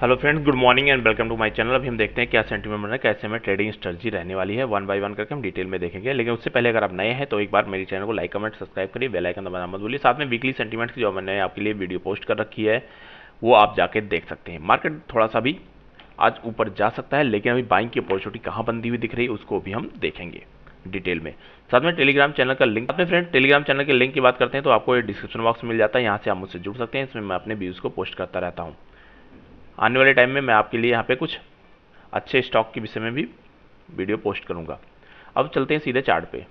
hello friends good morning and welcome to my channel अभी हम देखते हैं क्या सेंटीमेंट बना कैसे में ट्रेडिंग स्ट्रेटजी रहने वाली है वन बाय वन करके हम डिटेल में देखेंगे लेकिन उससे पहले अगर आप नए हैं तो एक बार मेरे चैनल को लाइक कमेंट सब्सक्राइब करिए बेल आइकन दबाना मत भूलिए साथ में वीकली सेंटीमेंट्स की जो मैंने आपके लिए वीडियो पोस्ट कर रखी है वो आप जाके देख सकते हैं मार्केट थोड़ा सा भी आज ऊपर जा सकता है लेकिन अभी बाइंग की अपॉर्चुनिटी कहाँ बनती हुई दिख रही है उसको भी हम देखेंगे डिटेल में साथ में टेलीग्राम चैनल का लिंक अपने फ्रेंड टेलीग्राम चैनल के लिंक की बात करते हैं तो आपको डिस्क्रिप्शन बॉक्स मिल जाता है यहाँ से आप मुझसे जुड़ सकते हैं इसमें मैं अपने व्यूज़ को पोस्ट करता रहता हूँ आने वाले टाइम में मैं आपके लिए यहाँ पे कुछ अच्छे स्टॉक के विषय में भी वीडियो पोस्ट करूँगा अब चलते हैं सीधे चार्ट पे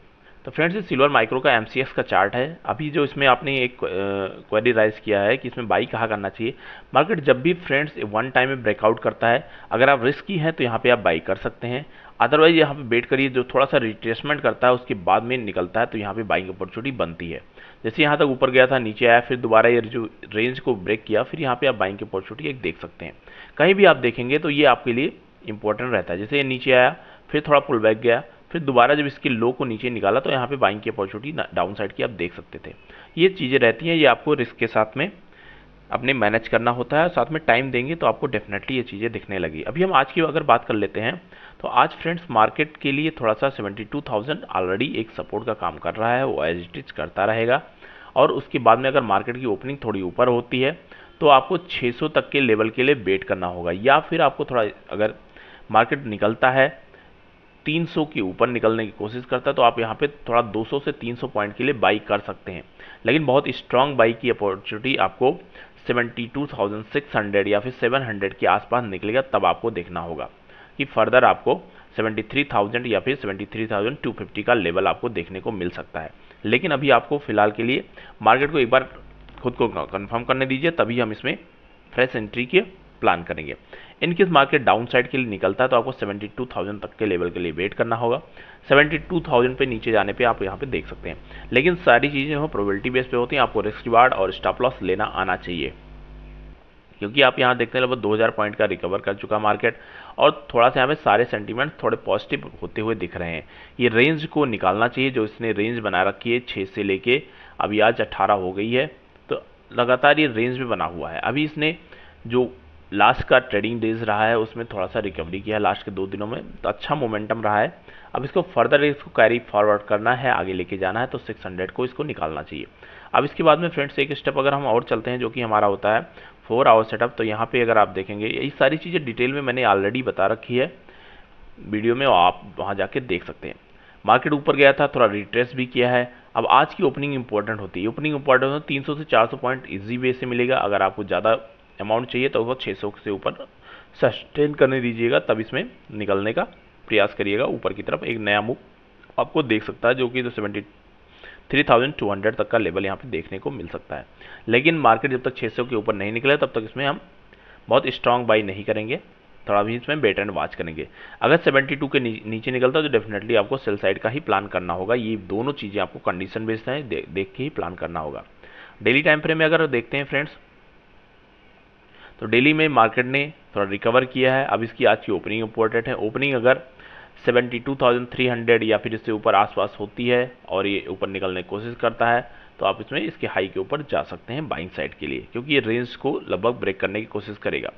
तो फ्रेंड्स ये सिल्वर माइक्रो का एम का चार्ट है अभी जो इसमें आपने एक क्वेरी राइज किया है कि इसमें बाई कहाँ करना चाहिए मार्केट जब भी फ्रेंड्स वन टाइम में ब्रेकआउट करता है अगर आप रिस्की हैं तो यहाँ पे आप बाई कर सकते हैं अदरवाइज यहाँ पे वेट करिए जो थोड़ा सा रिट्रेसमेंट करता है उसके बाद में निकलता है तो यहाँ पर बाइंग अपॉर्चुनिटी बनती है जैसे यहाँ तक ऊपर गया था नीचे आया फिर दोबारा ये जो रेंज को ब्रेक किया फिर यहाँ पर आप बाइंग अपॉर्चुनिटी एक देख सकते हैं कहीं भी आप देखेंगे तो ये आपके लिए इंपॉर्टेंट रहता है जैसे ये नीचे आया फिर थोड़ा पुल बैक गया फिर दोबारा जब इसके लो को नीचे निकाला तो यहाँ पे बाइंग की अपॉर्चुनिटी डाउन साइड की आप देख सकते थे ये चीज़ें रहती हैं ये आपको रिस्क के साथ में अपने मैनेज करना होता है साथ में टाइम देंगे तो आपको डेफिनेटली ये चीज़ें दिखने लगी अभी हम आज की अगर बात कर लेते हैं तो आज फ्रेंड्स मार्केट के लिए थोड़ा सा सेवेंटी ऑलरेडी एक सपोर्ट का काम कर रहा है वो एज स्टिच करता रहेगा और उसके बाद में अगर मार्केट की ओपनिंग थोड़ी ऊपर होती है तो आपको 600 तक के लेवल के लिए वेट करना होगा या फिर आपको थोड़ा अगर मार्केट निकलता है 300 के ऊपर निकलने की कोशिश करता है तो आप यहाँ पे थोड़ा 200 से 300 पॉइंट के लिए बाई कर सकते हैं लेकिन बहुत स्ट्रांग बाई की अपॉर्चुनिटी आपको 72,600 या फिर 700 के आसपास निकलेगा तब आपको देखना होगा कि फर्दर आपको 73,000 या फिर 73,250 का लेवल आपको देखने को मिल सकता है लेकिन अभी आपको फिलहाल के लिए मार्केट को एक बार खुद को कन्फर्म करने दीजिए तभी हम इसमें फ्रेश एंट्री के प्लान करेंगे इनकेस मार्केट डाउन साइड के लिए निकलता है तो आपको 72,000 तक के लेवल के लिए वेट करना होगा 72,000 पे नीचे जाने पे आप यहाँ पे देख सकते हैं लेकिन सारी चीज़ें वो प्रोबेबिलिटी बेस पे होती हैं आपको रिस्क रिवार्ड और स्टॉप लॉस लेना आना चाहिए क्योंकि आप यहाँ देखते हैं लगभग 2000 पॉइंट का रिकवर कर चुका मार्केट और थोड़ा सा यहाँ पे सारे सेंटीमेंट थोड़े पॉजिटिव होते हुए दिख रहे हैं ये रेंज को निकालना चाहिए जो इसने रेंज बना रखी है छः से लेके अभी आज अट्ठारह हो गई है तो लगातार ये रेंज में बना हुआ है अभी इसने जो लास्ट का ट्रेडिंग डेज रहा है उसमें थोड़ा सा रिकवरी किया है लास्ट के दो दिनों में तो अच्छा मोमेंटम रहा है अब इसको फर्दर इसको कैरी फॉरवर्ड करना है आगे लेके जाना है तो 600 को इसको निकालना चाहिए अब इसके बाद में फ्रेंड्स एक स्टेप अगर हम और चलते हैं जो कि हमारा होता है फोर आवर सेटअप तो यहाँ पर अगर आप देखेंगे ये सारी चीज़ें डिटेल में मैंने ऑलरेडी बता रखी है वीडियो में आप वहाँ जाके देख सकते हैं मार्केट ऊपर गया था थोड़ा रिट्रेस भी किया है अब आज की ओपनिंग इंपॉर्टेंट होती है ओपनिंग इंपॉर्टेंट होती है तीन से चार पॉइंट ईजी वे से मिलेगा अगर आपको ज़्यादा अमाउंट चाहिए तो उसको छः से ऊपर सस्टेन करने दीजिएगा तब इसमें निकलने का प्रयास करिएगा ऊपर की तरफ एक नया मुख आपको देख सकता है जो कि seventy three thousand two hundred तक का लेवल यहाँ पे देखने को मिल सकता है लेकिन मार्केट जब तक 600 के ऊपर नहीं निकले तब तक इसमें हम बहुत स्ट्रांग बाई नहीं करेंगे थोड़ा भी इसमें बेटर एंड वॉच करेंगे अगर 72 के नीचे निकलता है तो डेफिनेटली आपको सेल साइड का ही प्लान करना होगा ये दोनों चीज़ें आपको कंडीशन बेस्ड हैं दे, देख के ही प्लान करना होगा डेली टाइम फ्रेम में अगर देखते हैं फ्रेंड्स तो डेली में मार्केट ने थोड़ा रिकवर किया है अब इसकी आज की ओपनिंग इंपॉर्टेंट है ओपनिंग अगर 72,300 या फिर इससे ऊपर आसपास होती है और ये ऊपर निकलने की कोशिश करता है तो आप इसमें इसके हाई के ऊपर जा सकते हैं बाइंग साइड के लिए क्योंकि ये रेंज को लगभग ब्रेक करने की कोशिश करेगा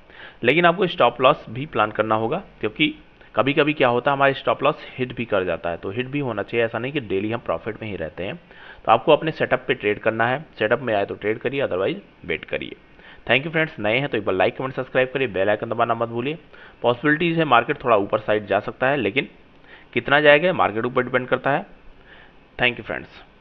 लेकिन आपको स्टॉप लॉस भी प्लान करना होगा क्योंकि कभी कभी क्या होता है हमारे स्टॉप लॉस हिट भी कर जाता है तो हिट भी होना चाहिए ऐसा नहीं कि डेली हम प्रॉफिट में ही रहते हैं तो आपको अपने सेटअप पे ट्रेड करना है सेटअप में आए तो ट्रेड करिए अदरवाइज वेट करिए थैंक यू फ्रेंड्स नए हैं तो एक बार लाइक कमेंट सब्सक्राइब करिए बेल आइकन दबाना मत भूलिए पॉसिबिलिटीज़ है मार्केट थोड़ा ऊपर साइड जा सकता है लेकिन कितना जाएगा मार्केट ऊपर डिपेंड करता है थैंक यू फ्रेंड्स